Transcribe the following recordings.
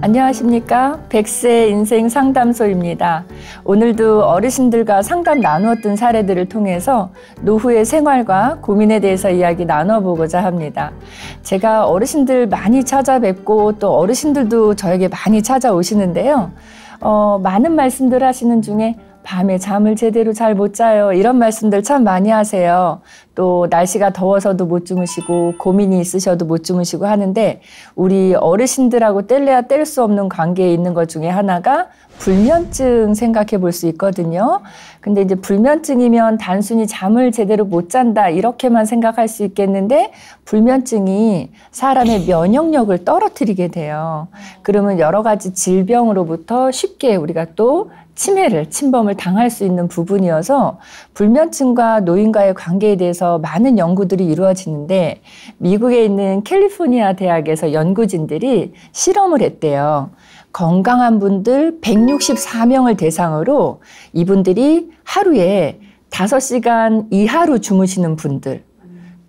안녕하십니까. 백세 인생 상담소입니다. 오늘도 어르신들과 상담 나누었던 사례들을 통해서 노후의 생활과 고민에 대해서 이야기 나눠보고자 합니다. 제가 어르신들 많이 찾아뵙고 또 어르신들도 저에게 많이 찾아오시는데요. 어, 많은 말씀들 하시는 중에 밤에 잠을 제대로 잘 못 자요. 이런 말씀들 참 많이 하세요. 또 날씨가 더워서도 못 주무시고 고민이 있으셔도 못 주무시고 하는데 우리 어르신들하고 뗄래야 뗄 수 없는 관계에 있는 것 중에 하나가 불면증 생각해 볼 수 있거든요. 근데 이제 불면증이면 단순히 잠을 제대로 못 잔다 이렇게만 생각할 수 있겠는데 불면증이 사람의 면역력을 떨어뜨리게 돼요. 그러면 여러 가지 질병으로부터 쉽게 우리가 또 침해를 침범을 당할 수 있는 부분이어서 불면증과 노인과의 관계에 대해서 대해서 많은 연구들이 이루어지는데 미국에 있는 캘리포니아 대학에서 연구진들이 실험을 했대요. 건강한 분들 164명을 대상으로 이분들이 하루에 5시간 이하로 주무시는 분들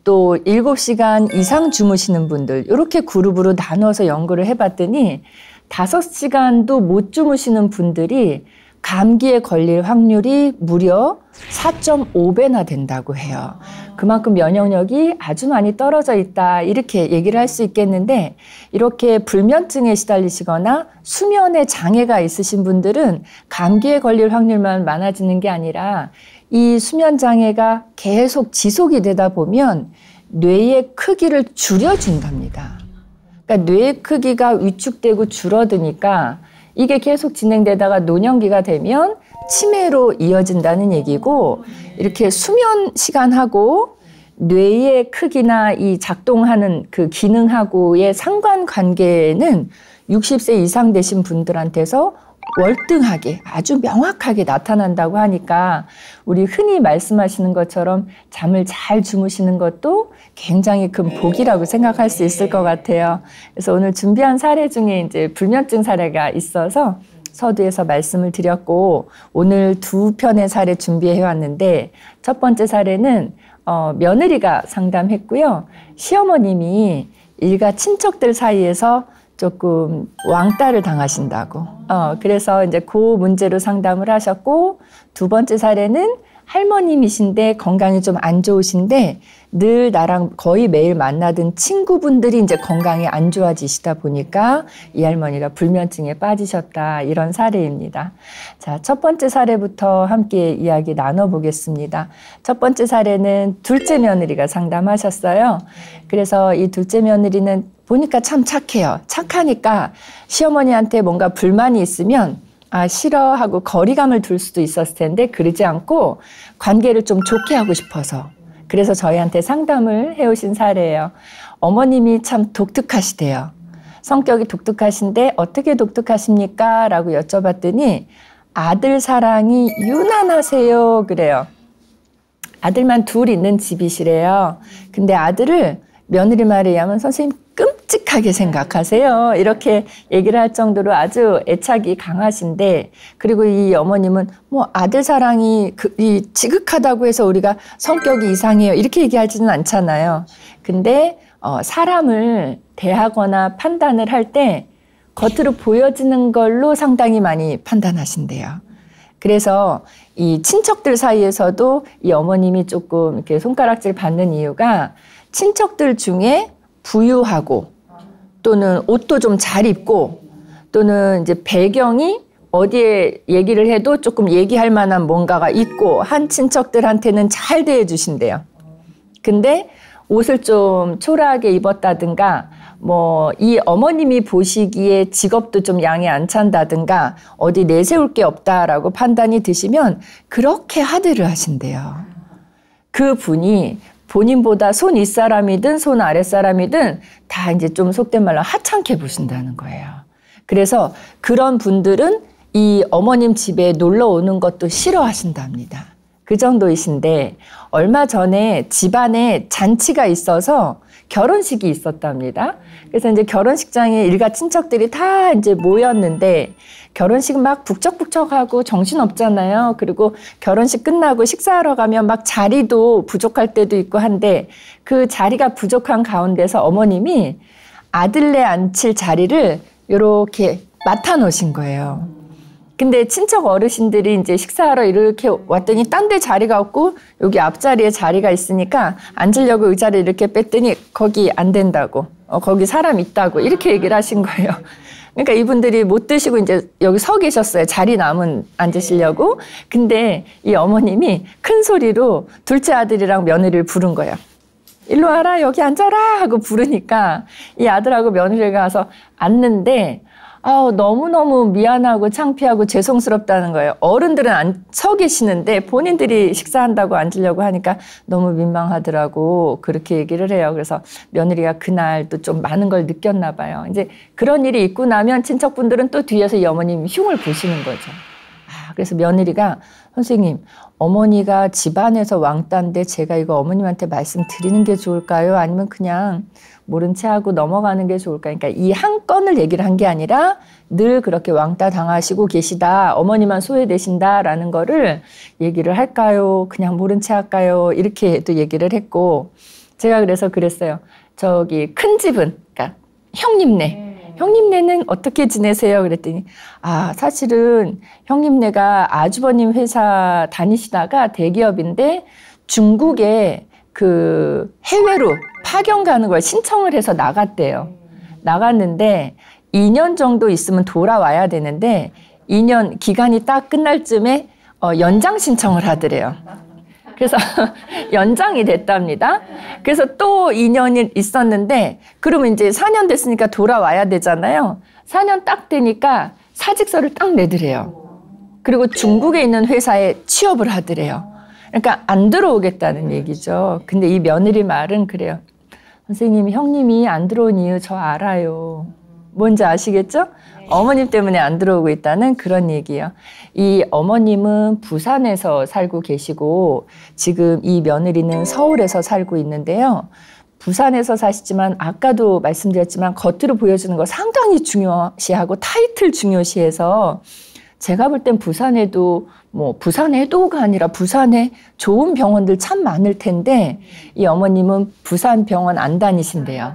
또 7시간 이상 주무시는 분들 이렇게 그룹으로 나눠서 연구를 해봤더니 5시간도 못 주무시는 분들이 감기에 걸릴 확률이 무려 4.5배나 된다고 해요. 그만큼 면역력이 아주 많이 떨어져 있다. 이렇게 얘기를 할 수 있겠는데, 이렇게 불면증에 시달리시거나 수면에 장애가 있으신 분들은 감기에 걸릴 확률만 많아지는 게 아니라 이 수면 장애가 계속 지속이 되다 보면 뇌의 크기를 줄여준답니다. 그러니까 뇌의 크기가 위축되고 줄어드니까 이게 계속 진행되다가 노년기가 되면 치매로 이어진다는 얘기고 이렇게 수면 시간하고 뇌의 크기나 이 작동하는 그 기능하고의 상관 관계는 60세 이상 되신 분들한테서 월등하게 아주 명확하게 나타난다고 하니까 우리 흔히 말씀하시는 것처럼 잠을 잘 주무시는 것도 굉장히 큰 네. 복이라고 생각할 수 있을 것 같아요. 그래서 오늘 준비한 사례 중에 이제 불면증 사례가 있어서 서두에서 말씀을 드렸고 오늘 두 편의 사례 준비해 왔는데 첫 번째 사례는 어, 며느리가 상담했고요. 시어머님이 일가 친척들 사이에서 조금 왕따를 당하신다고. 어, 그래서 이제 그 문제로 상담을 하셨고 두 번째 사례는 할머님이신데 건강이 좀 안 좋으신데 늘 나랑 거의 매일 만나던 친구분들이 이제 건강이 안 좋아지시다 보니까 이 할머니가 불면증에 빠지셨다 이런 사례입니다. 자, 첫 번째 사례부터 함께 이야기 나눠보겠습니다. 첫 번째 사례는 둘째 며느리가 상담하셨어요. 그래서 이 둘째 며느리는 보니까 참 착해요. 착하니까 시어머니한테 뭔가 불만이 있으면 아, 싫어 하고 거리감을 둘 수도 있었을 텐데 그러지 않고 관계를 좀 좋게 하고 싶어서 그래서 저희한테 상담을 해오신 사례예요. 어머님이 참 독특하시대요. 성격이 독특하신데 어떻게 독특하십니까? 라고 여쭤봤더니 아들 사랑이 유난하세요. 그래요. 아들만 둘 있는 집이시래요. 근데 아들을 며느리 말에 의하면 선생님 끔찍하게 생각하세요. 이렇게 얘기를 할 정도로 아주 애착이 강하신데 그리고 이 어머님은 뭐 아들 사랑이 그, 이 지극하다고 해서 우리가 성격이 이상해요. 이렇게 얘기하지는 않잖아요. 근데 어, 사람을 대하거나 판단을 할 때 겉으로 보여지는 걸로 상당히 많이 판단하신대요. 그래서 이 친척들 사이에서도 이 어머님이 조금 이렇게 손가락질 받는 이유가 친척들 중에 부유하고 또는 옷도 좀 잘 입고 또는 이제 배경이 어디에 얘기를 해도 조금 얘기할 만한 뭔가가 있고 한 친척들한테는 잘 대해 주신대요. 근데 옷을 좀 초라하게 입었다든가 뭐 이 어머님이 보시기에 직업도 좀 양이 안 찬다든가 어디 내세울 게 없다라고 판단이 드시면 그렇게 하드를 하신대요. 그 분이 본인보다 손 윗사람이든 손 아랫사람이든 다 이제 좀 속된 말로 하찮게 보신다는 거예요. 그래서 그런 분들은 이 어머님 집에 놀러 오는 것도 싫어하신답니다. 그 정도이신데 얼마 전에 집안에 잔치가 있어서 결혼식이 있었답니다. 그래서 이제 결혼식장에 일가 친척들이 다 이제 모였는데 결혼식 막 북적북적하고 정신 없잖아요. 그리고 결혼식 끝나고 식사하러 가면 막 자리도 부족할 때도 있고 한데 그 자리가 부족한 가운데서 어머님이 아들네 앉힐 자리를 이렇게 맡아 놓으신 거예요. 근데 친척 어르신들이 이제 식사하러 이렇게 왔더니 딴 데 자리가 없고 여기 앞자리에 자리가 있으니까 앉으려고 의자를 이렇게 뺐더니 거기 안 된다고 어, 거기 사람 있다고 이렇게 얘기를 하신 거예요. 그러니까 이분들이 못 드시고 이제 여기 서 계셨어요. 자리 남은 앉으시려고. 근데 이 어머님이 큰 소리로 둘째 아들이랑 며느리를 부른 거예요. 일로 와라 여기 앉아라 하고 부르니까 이 아들하고 며느리가 와서 앉는데 아우 너무너무 미안하고 창피하고 죄송스럽다는 거예요. 어른들은 안, 서 계시는데 본인들이 식사한다고 앉으려고 하니까 너무 민망하더라고 그렇게 얘기를 해요. 그래서 며느리가 그날 또 좀 많은 걸 느꼈나 봐요. 이제 그런 일이 있고 나면 친척분들은 또 뒤에서 이 어머님 흉을 보시는 거죠. 그래서 며느리가 선생님 어머니가 집안에서 왕따인데 제가 이거 어머님한테 말씀드리는 게 좋을까요? 아니면 그냥 모른 체 하고 넘어가는 게 좋을까? 그러니까 이 한 건을 얘기를 한 게 아니라 늘 그렇게 왕따 당하시고 계시다. 어머니만 소외되신다라는 거를 얘기를 할까요? 그냥 모른 체 할까요? 이렇게 또 얘기를 했고 제가 그래서 그랬어요. 저기 큰 집은 그러니까 형님네 네. 형님네는 어떻게 지내세요? 그랬더니 아 사실은 형님네가 아주버님 회사 다니시다가 대기업인데 중국에 그 해외로 파견 가는 걸 신청을 해서 나갔대요. 나갔는데 2년 정도 있으면 돌아와야 되는데 2년 기간이 딱 끝날 쯤에 어, 연장 신청을 하더래요. 그래서 연장이 됐답니다. 그래서 또 2년이 있었는데 그러면 이제 4년 됐으니까 돌아와야 되잖아요. 4년 딱 되니까 사직서를 딱 내드래요. 그리고 중국에 있는 회사에 취업을 하드래요 그러니까 안 들어오겠다는 얘기죠. 근데 이 며느리 말은 그래요. 선생님, 형님이 안 들어온 이유 저 알아요. 뭔지 아시겠죠? 어머님 때문에 안 들어오고 있다는 그런 얘기예요. 이 어머님은 부산에서 살고 계시고 지금 이 며느리는 서울에서 살고 있는데요. 부산에서 사시지만 아까도 말씀드렸지만 겉으로 보여주는 거 상당히 중요시하고 타이틀 중요시해서 제가 볼 땐 부산에도 뭐부산에도가 아니라 부산에 좋은 병원들 참 많을 텐데 이 어머님은 부산 병원 안 다니신대요.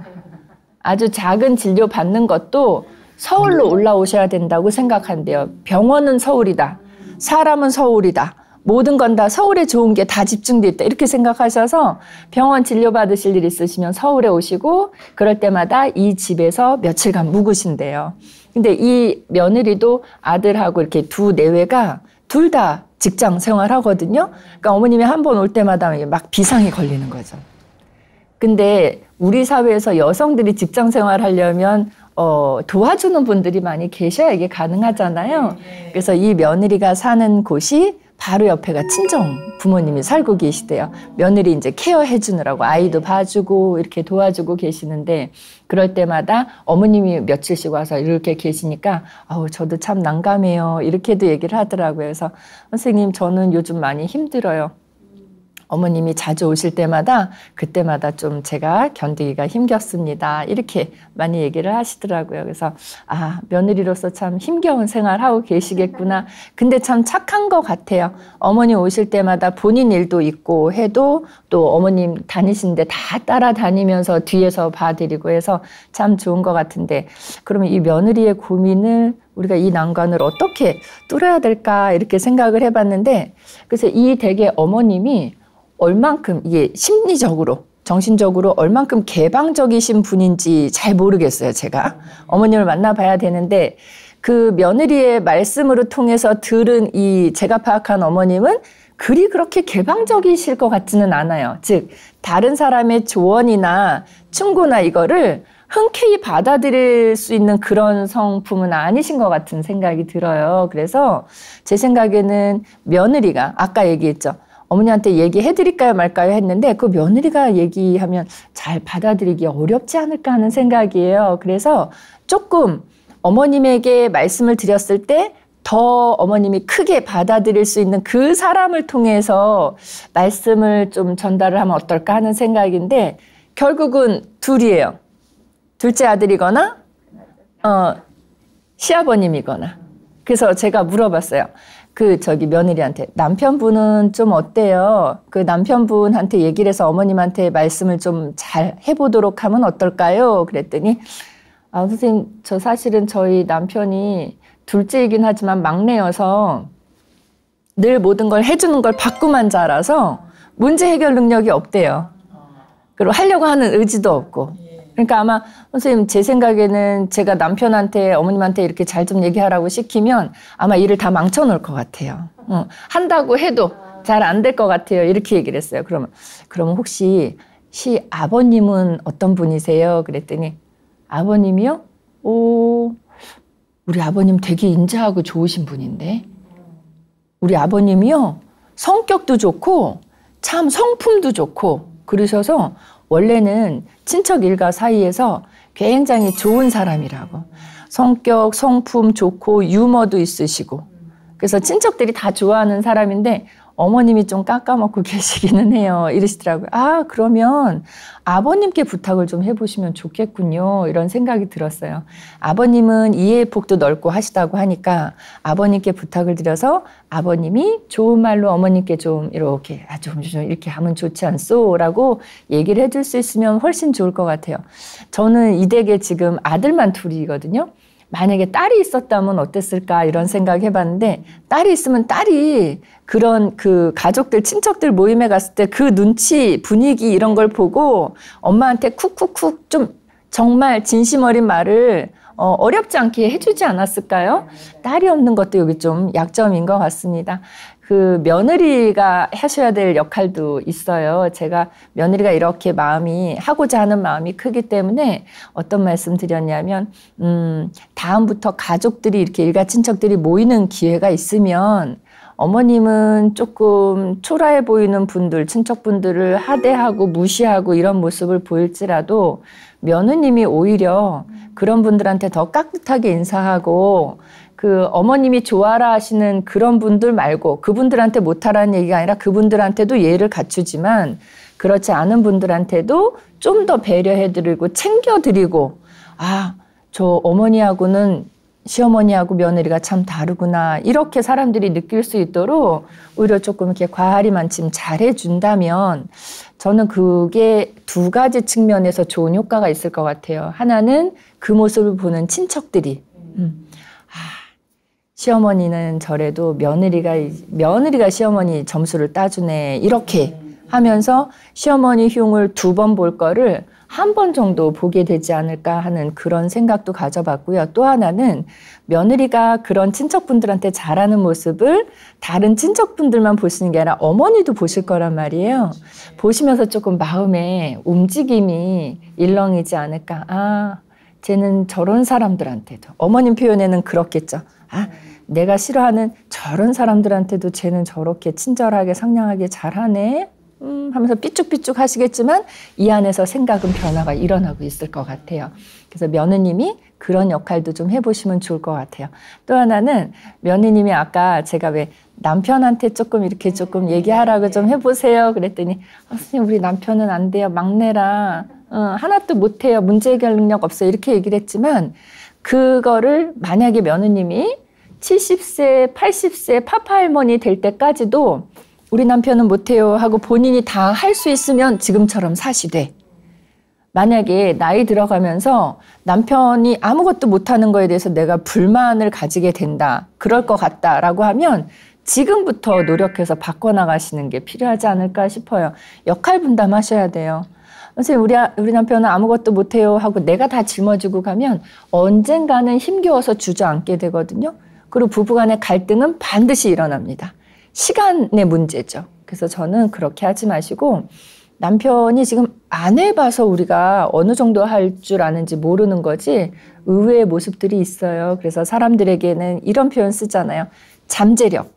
아주 작은 진료 받는 것도 서울로 올라오셔야 된다고 생각한대요. 병원은 서울이다. 사람은 서울이다. 모든 건 다 서울에 좋은 게 다 집중돼 있다. 이렇게 생각하셔서 병원 진료받으실 일 있으시면 서울에 오시고 그럴 때마다 이 집에서 며칠간 묵으신대요. 근데 이 며느리도 아들하고 이렇게 두 내외가 둘 다 직장 생활하거든요. 그러니까 어머님이 한 번 올 때마다 막 비상이 걸리는 거죠. 근데 우리 사회에서 여성들이 직장 생활하려면 어, 도와주는 분들이 많이 계셔야 이게 가능하잖아요. 네. 그래서 이 며느리가 사는 곳이 바로 옆에가 친정 부모님이 살고 계시대요. 며느리 이제 케어해 주느라고 아이도 네. 봐주고 이렇게 도와주고 계시는데 그럴 때마다 어머님이 며칠씩 와서 이렇게 계시니까 아우 저도 참 난감해요. 이렇게도 얘기를 하더라고요. 그래서 선생님 저는 요즘 많이 힘들어요. 어머님이 자주 오실 때마다 그때마다 좀 제가 견디기가 힘겹습니다. 이렇게 많이 얘기를 하시더라고요. 그래서 아, 며느리로서 참 힘겨운 생활하고 계시겠구나. 근데 참 착한 것 같아요. 어머니 오실 때마다 본인 일도 있고 해도 또 어머님 다니시는데 다 따라다니면서 뒤에서 봐드리고 해서 참 좋은 것 같은데 그러면 이 며느리의 고민을 우리가 이 난관을 어떻게 뚫어야 될까 이렇게 생각을 해봤는데 그래서 이 댁의 어머님이 얼만큼 이게 심리적으로 정신적으로 얼만큼 개방적이신 분인지 잘 모르겠어요, 제가. 어머님을 만나봐야 되는데, 그 며느리의 말씀으로 통해서 들은 이 제가 파악한 어머님은 그리 그렇게 개방적이실 것 같지는 않아요. 즉, 다른 사람의 조언이나 충고나 이거를 흔쾌히 받아들일 수 있는 그런 성품은 아니신 것 같은 생각이 들어요. 그래서 제 생각에는 며느리가, 아까 얘기했죠. 어머니한테 얘기해드릴까요 말까요 했는데 그 며느리가 얘기하면 잘 받아들이기 어렵지 않을까 하는 생각이에요. 그래서 조금 어머님에게 말씀을 드렸을 때 더 어머님이 크게 받아들일 수 있는 그 사람을 통해서 말씀을 좀 전달을 하면 어떨까 하는 생각인데 결국은 둘이에요. 둘째 아들이거나 어, 시아버님이거나. 그래서 제가 물어봤어요. 그 저기 며느리한테 남편분은 좀 어때요? 그 남편분한테 얘기를 해서 어머님한테 말씀을 좀 잘 해보도록 하면 어떨까요? 그랬더니 아 선생님 저 사실은 저희 남편이 둘째이긴 하지만 막내여서 늘 모든 걸 해주는 걸 받고만 자라서 문제 해결 능력이 없대요. 그리고 하려고 하는 의지도 없고 그러니까 아마 선생님 제 생각에는 제가 남편한테 어머님한테 이렇게 잘 좀 얘기하라고 시키면 아마 일을 다 망쳐놓을 것 같아요. 어, 한다고 해도 잘 안 될 것 같아요. 이렇게 얘기를 했어요. 그러면 그러면 혹시 시 아버님은 어떤 분이세요? 그랬더니 아버님이요? 오 우리 아버님 되게 인자하고 좋으신 분인데 우리 아버님이요 성격도 좋고 참 성품도 좋고 그러셔서 원래는 친척 일가 사이에서 굉장히 좋은 사람이라고 성격, 성품 좋고 유머도 있으시고 그래서 친척들이 다 좋아하는 사람인데 어머님이 좀 깎아먹고 계시기는 해요. 이러시더라고요. 아, 그러면 아버님께 부탁을 좀 해보시면 좋겠군요. 이런 생각이 들었어요. 아버님은 이해의 폭도 넓고 하시다고 하니까 아버님께 부탁을 드려서 아버님이 좋은 말로 어머님께 좀 이렇게, 아, 좀, 좀 이렇게 하면 좋지 않소? 라고 얘기를 해줄 수 있으면 훨씬 좋을 것 같아요. 저는 이 댁에 지금 아들만 둘이거든요. 만약에 딸이 있었다면 어땠을까 이런 생각 해봤는데 딸이 있으면 딸이 그런 그 가족들 친척들 모임에 갔을 때 그 눈치 분위기 이런 걸 보고 엄마한테 쿡쿡쿡 좀 정말 진심 어린 말을 어, 어렵지 않게 해주지 않았을까요? 딸이 없는 것도 여기 좀 약점인 것 같습니다. 그 며느리가 하셔야 될 역할도 있어요. 제가 며느리가 이렇게 마음이 하고자 하는 마음이 크기 때문에 어떤 말씀 드렸냐면 음, 다음부터 가족들이 이렇게 일가 친척들이 모이는 기회가 있으면 어머님은 조금 초라해 보이는 분들, 친척분들을 하대하고 무시하고 이런 모습을 보일지라도 며느님이 오히려 그런 분들한테 더 깍듯하게 인사하고 그 어머님이 좋아라 하시는 그런 분들 말고 그분들한테 못하라는 얘기가 아니라 그분들한테도 예를 의 갖추지만 그렇지 않은 분들한테도 좀 더 배려해드리고 챙겨드리고 아, 저 어머니하고는 시어머니하고 며느리가 참 다르구나 이렇게 사람들이 느낄 수 있도록 오히려 조금 이렇게 과하리만침 잘해준다면 저는 그게 두 가지 측면에서 좋은 효과가 있을 것 같아요. 하나는 그 모습을 보는 친척들이 음. 아, 시어머니는 저래도 며느리가 며느리가 시어머니 점수를 따주네 이렇게 하면서 시어머니 흉을 두 번 볼 거를 한번 정도 보게 되지 않을까 하는 그런 생각도 가져봤고요. 또 하나는 며느리가 그런 친척분들한테 잘하는 모습을 다른 친척분들만 보시는 게 아니라 어머니도 보실 거란 말이에요. 보시면서 조금 마음의 움직임이 일렁이지 않을까. 아, 쟤는 저런 사람들한테도 어머님 표현에는 그렇겠죠. 아, 내가 싫어하는 저런 사람들한테도 쟤는 저렇게 친절하게 상냥하게 잘하네. 음 하면서 삐쭉삐쭉 하시겠지만 이 안에서 생각은 변화가 일어나고 있을 것 같아요. 그래서 며느님이 그런 역할도 좀 해보시면 좋을 것 같아요. 또 하나는 며느님이 아까 제가 왜 남편한테 조금 이렇게 조금 음, 얘기하라고 네. 좀 해보세요. 그랬더니 아, 선생님 우리 남편은 안 돼요. 막내라 어, 하나도 못해요. 문제 해결 능력 없어요. 이렇게 얘기를 했지만 그거를 만약에 며느님이 70세, 80세 파파 할머니 될 때까지도 우리 남편은 못해요 하고 본인이 다 할 수 있으면 지금처럼 사시되 만약에 나이 들어가면서 남편이 아무것도 못하는 거에 대해서 내가 불만을 가지게 된다 그럴 것 같다라고 하면 지금부터 노력해서 바꿔나가시는 게 필요하지 않을까 싶어요. 역할 분담하셔야 돼요. 선생님, 우리, 아, 우리 남편은 아무것도 못해요 하고 내가 다 짊어지고 가면 언젠가는 힘겨워서 주저앉게 되거든요. 그리고 부부 간의 갈등은 반드시 일어납니다. 시간의 문제죠. 그래서 저는 그렇게 하지 마시고 남편이 지금 안 해봐서 우리가 어느 정도 할 줄 아는지 모르는 거지 의외의 모습들이 있어요. 그래서 사람들에게는 이런 표현 쓰잖아요. 잠재력,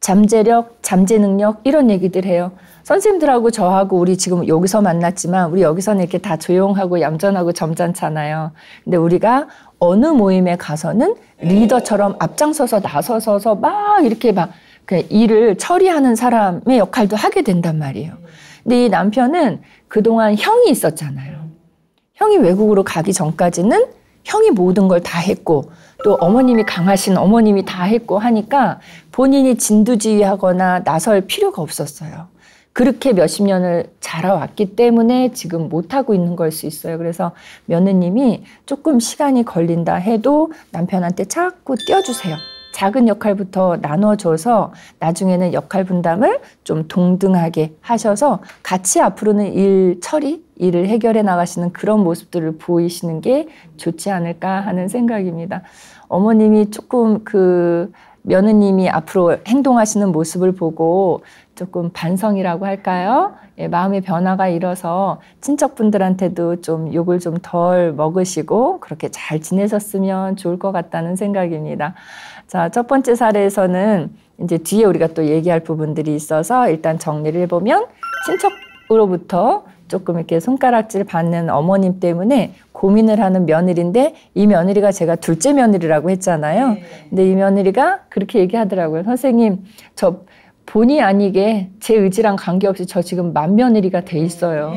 잠재력, 잠재 능력 이런 얘기들 해요. 선생님들하고 저하고 우리 지금 여기서 만났지만 우리 여기서는 이렇게 다 조용하고 얌전하고 점잖잖아요. 근데 우리가 어느 모임에 가서는 리더처럼 앞장서서 나서서서 막 이렇게 막그 일을 처리하는 사람의 역할도 하게 된단 말이에요. 근데 이 남편은 그동안 형이 있었잖아요. 형이 외국으로 가기 전까지는 형이 모든 걸 다 했고 또 어머님이 강하신 어머님이 다 했고 하니까 본인이 진두지휘하거나 나설 필요가 없었어요. 그렇게 몇십 년을 자라왔기 때문에 지금 못하고 있는 걸 수 있어요. 그래서 며느님이 조금 시간이 걸린다 해도 남편한테 자꾸 띄워주세요. 작은 역할부터 나눠줘서 나중에는 역할 분담을 좀 동등하게 하셔서 같이 앞으로는 일 처리, 일을 해결해 나가시는 그런 모습들을 보이시는 게 좋지 않을까 하는 생각입니다. 어머님이 조금 그 며느님이 앞으로 행동하시는 모습을 보고 조금 반성이라고 할까요? 예, 마음의 변화가 일어서 친척분들한테도 좀 욕을 좀 덜 먹으시고 그렇게 잘 지내셨으면 좋을 것 같다는 생각입니다. 자, 첫 번째 사례에서는 이제 뒤에 우리가 또 얘기할 부분들이 있어서 일단 정리를 해보면 친척으로부터 조금 이렇게 손가락질 받는 어머님 때문에 고민을 하는 며느리인데 이 며느리가 제가 둘째 며느리라고 했잖아요. 네. 근데 이 며느리가 그렇게 얘기하더라고요. 선생님, 저 본의 아니게 제 의지랑 관계없이 저 지금 만며느리가 돼 있어요.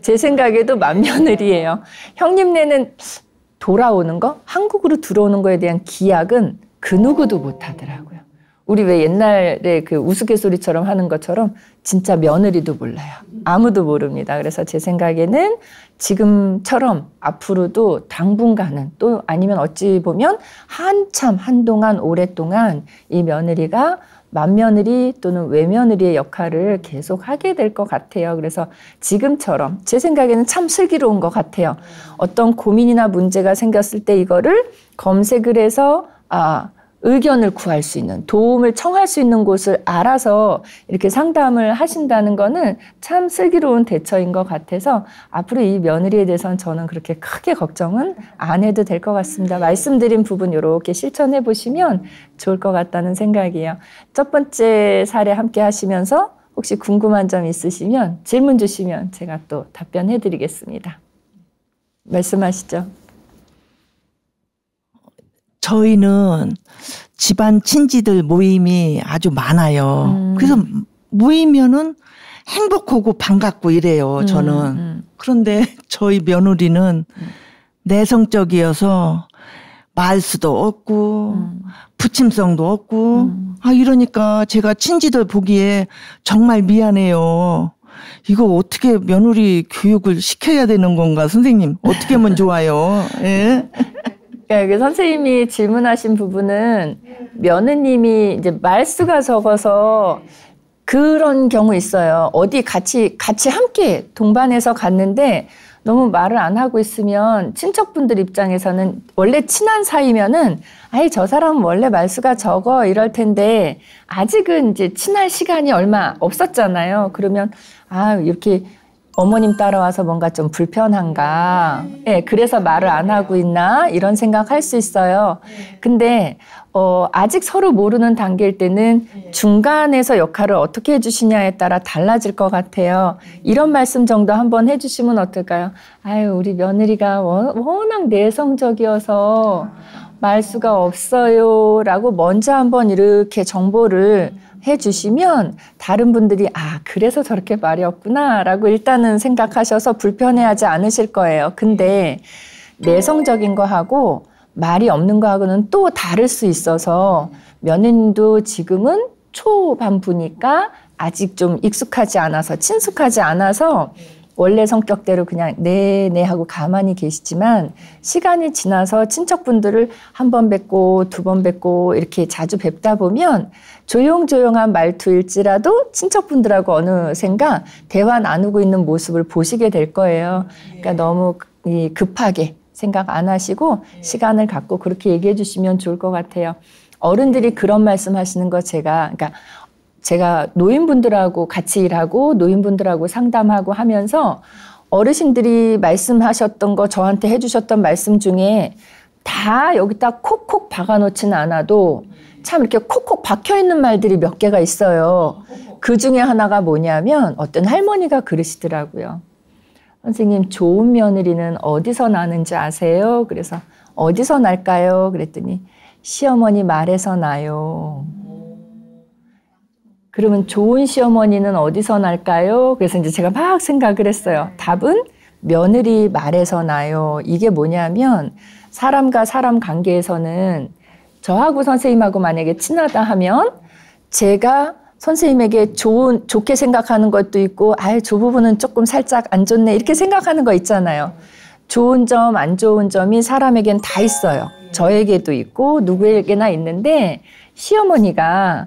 제 생각에도 만며느리예요. 형님네는 돌아오는 거, 한국으로 들어오는 거에 대한 기약은 그 누구도 못 하더라고요. 우리 왜 옛날에 그 우스갯소리처럼 하는 것처럼 진짜 며느리도 몰라요. 아무도 모릅니다. 그래서 제 생각에는 지금처럼 앞으로도 당분간은 또 아니면 어찌 보면 한참 한동안 오랫동안 이 며느리가 맏며느리 또는 외며느리의 역할을 계속 하게 될 것 같아요. 그래서 지금처럼 제 생각에는 참 슬기로운 것 같아요. 어떤 고민이나 문제가 생겼을 때 이거를 검색을 해서 아 의견을 구할 수 있는 도움을 청할 수 있는 곳을 알아서 이렇게 상담을 하신다는 거는 참 슬기로운 대처인 것 같아서 앞으로 이 며느리에 대해서는 저는 그렇게 크게 걱정은 안 해도 될 것 같습니다. 말씀드린 부분 이렇게 실천해 보시면 좋을 것 같다는 생각이에요. 첫 번째 사례 함께 하시면서 혹시 궁금한 점 있으시면 질문 주시면 제가 또 답변해 드리겠습니다. 말씀하시죠. 저희는 집안 친지들 모임이 아주 많아요. 음. 그래서 모이면은 행복하고 반갑고 이래요, 음, 저는. 음, 음. 그런데 저희 며느리는 내성적이어서 말 수도 없고, 음. 부침성도 없고, 음. 아, 이러니까 제가 친지들 보기에 정말 미안해요. 이거 어떻게 며느리 교육을 시켜야 되는 건가, 선생님. 어떻게 하면 좋아요? 예? 그러니까 선생님이 질문하신 부분은 며느님이 이제 말수가 적어서 그런 경우 있어요. 어디 같이 같이 함께 동반해서 갔는데 너무 말을 안 하고 있으면 친척분들 입장에서는 원래 친한 사이면은 아예 저 사람은 원래 말수가 적어 이럴 텐데 아직은 이제 친할 시간이 얼마 없었잖아요. 그러면 아 이렇게 어머님 따라와서 뭔가 좀 불편한가. 예, 네, 그래서 말을 안 하고 있나? 이런 생각 할 수 있어요. 네. 근데, 어, 아직 서로 모르는 단계일 때는 네. 중간에서 역할을 어떻게 해주시냐에 따라 달라질 것 같아요. 음. 이런 말씀 정도 한번 해주시면 어떨까요? 아유, 우리 며느리가 워낙 내성적이어서 아. 말수가 없어요. 라고 먼저 한번 이렇게 정보를 음. 해 주시면 다른 분들이 아, 그래서 저렇게 말이었구나 라고 일단은 생각하셔서 불편해하지 않으실 거예요. 근데 내성적인 거하고 말이 없는 거하고는 또 다를 수 있어서 면인도 지금은 초반부니까 아직 좀 익숙하지 않아서 친숙하지 않아서 원래 성격대로 그냥 네네 네 하고 가만히 계시지만 시간이 지나서 친척분들을 한 번 뵙고 두 번 뵙고 이렇게 자주 뵙다 보면 조용조용한 말투일지라도 친척분들하고 어느샌가 대화 나누고 있는 모습을 보시게 될 거예요. 그러니까 예. 너무 급하게 생각 안 하시고 예. 시간을 갖고 그렇게 얘기해 주시면 좋을 것 같아요. 어른들이 그런 말씀 하시는 거 제가, 그러니까 제가 노인분들하고 같이 일하고 노인분들하고 상담하고 하면서 어르신들이 말씀하셨던 거 저한테 해주셨던 말씀 중에 다 여기다 콕콕 박아놓지는 않아도 참 이렇게 콕콕 박혀있는 말들이 몇 개가 있어요. 그 중에 하나가 뭐냐면 어떤 할머니가 그러시더라고요. 선생님, 좋은 며느리는 어디서 나는지 아세요? 그래서 어디서 날까요? 그랬더니 시어머니 말에서 나요. 그러면 좋은 시어머니는 어디서 날까요? 그래서 이제 제가 막 생각을 했어요. 답은 며느리 말에서 나요. 이게 뭐냐면 사람과 사람 관계에서는 저하고 선생님하고 만약에 친하다 하면 제가 선생님에게 좋은 좋게 생각하는 것도 있고 아예 저 부분은 조금 살짝 안 좋네 이렇게 생각하는 거 있잖아요. 좋은 점, 안 좋은 점이 사람에겐 다 있어요. 저에게도 있고 누구에게나 있는데 시어머니가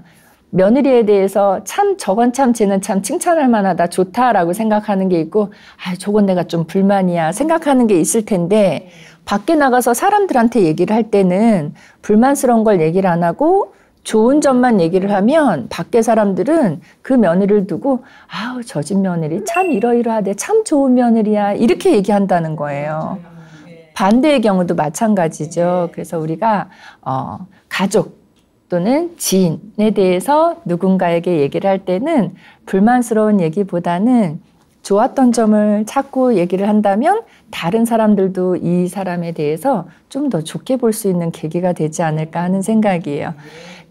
며느리에 대해서 참 저건 참 쟤는 참 칭찬할 만하다 좋다라고 생각하는 게 있고 아 저건 내가 좀 불만이야 생각하는 게 있을 텐데 밖에 나가서 사람들한테 얘기를 할 때는 불만스러운 걸 얘기를 안 하고 좋은 점만 얘기를 하면 밖에 사람들은 그 며느리를 두고 아우 저 집 며느리 참 이러이러하대 참 좋은 며느리야 이렇게 얘기한다는 거예요. 네. 반대의 경우도 마찬가지죠. 네. 그래서 우리가 어 가족 또는 지인에 대해서 누군가에게 얘기를 할 때는 불만스러운 얘기보다는 좋았던 점을 찾고 얘기를 한다면 다른 사람들도 이 사람에 대해서 좀 더 좋게 볼 수 있는 계기가 되지 않을까 하는 생각이에요.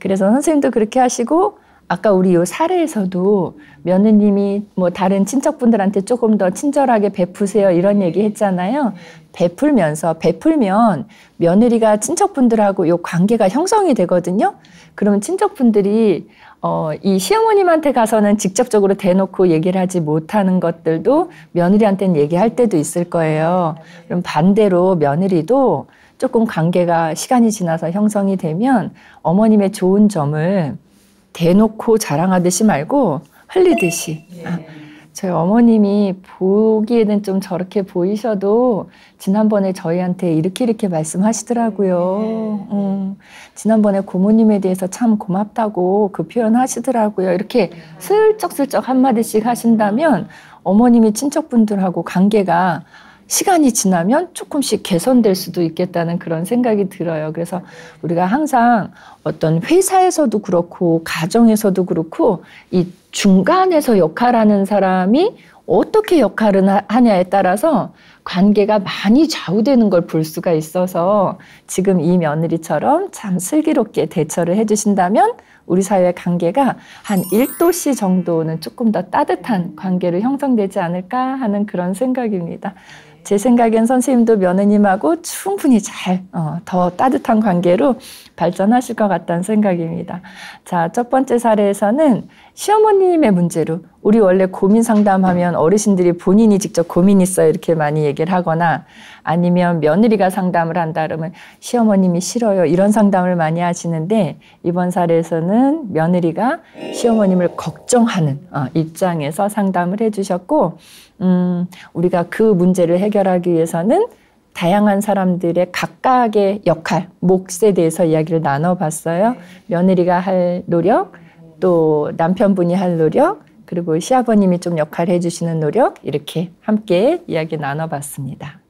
그래서 선생님도 그렇게 하시고 아까 우리 요 사례에서도 며느님이 뭐 다른 친척분들한테 조금 더 친절하게 베푸세요 이런 얘기 했잖아요. 베풀면서 베풀면 며느리가 친척분들하고 요 관계가 형성이 되거든요. 그러면 친척분들이 어, 이 시어머님한테 가서는 직접적으로 대놓고 얘기를 하지 못하는 것들도 며느리한테는 얘기할 때도 있을 거예요. 그럼 반대로 며느리도 조금 관계가 시간이 지나서 형성이 되면 어머님의 좋은 점을 대놓고 자랑하듯이 말고 흘리듯이. 예. 아, 저희 어머님이 보기에는 좀 저렇게 보이셔도 지난번에 저희한테 이렇게 이렇게 말씀하시더라고요. 네. 음, 지난번에 고모님에 대해서 참 고맙다고 그 표현 하시더라고요. 이렇게 예. 슬쩍슬쩍 한마디씩 하신다면 어머님이 친척분들하고 관계가 시간이 지나면 조금씩 개선될 수도 있겠다는 그런 생각이 들어요. 그래서 우리가 항상 어떤 회사에서도 그렇고 가정에서도 그렇고 이 중간에서 역할하는 사람이 어떻게 역할을 하냐에 따라서 관계가 많이 좌우되는 걸 볼 수가 있어서 지금 이 며느리처럼 참 슬기롭게 대처를 해주신다면 우리 사회의 관계가 한 1도씨 정도는 조금 더 따뜻한 관계로 형성되지 않을까 하는 그런 생각입니다. 제 생각엔 선생님도 며느님하고 충분히 잘, 어, 더 따뜻한 관계로 발전하실 것 같다는 생각입니다. 자, 첫 번째 사례에서는 시어머님의 문제로 우리 원래 고민 상담하면 어르신들이 본인이 직접 고민 있어 이렇게 많이 얘기를 하거나 아니면 며느리가 상담을 한다 그러면 시어머님이 싫어요 이런 상담을 많이 하시는데 이번 사례에서는 며느리가 시어머님을 걱정하는 어, 입장에서 상담을 해주셨고 음, 우리가 그 문제를 해결하기 위해서는 다양한 사람들의 각각의 역할, 몫에 대해서 이야기를 나눠봤어요. 네. 며느리가 할 노력, 또 남편분이 할 노력, 그리고 시아버님이 좀 역할해 을 주시는 노력, 이렇게 함께 이야기 나눠봤습니다.